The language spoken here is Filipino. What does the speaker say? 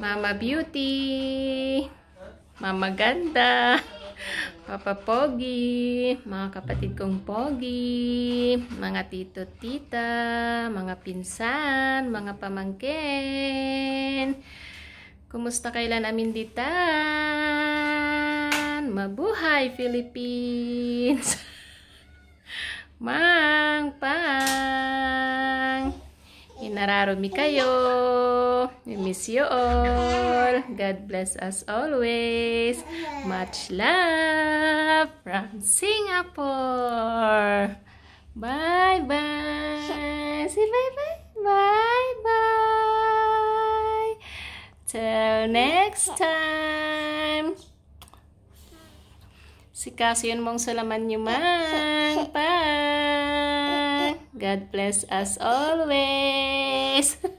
Mama Beauty, Mama Ganda, Papa Pogi, mga kapatid kong Pogi, mga tito tita, mga pinsan, mga pamangkin. Kumusta kailan amin ditan? Mabuhay Philippines! Nararumi kayo. We miss you all. God bless us always. Much love from Singapore. Bye-bye. Say bye-bye. Bye-bye. Till next time. Sikaso yun mong salaman nyo man. Bye. God bless us always.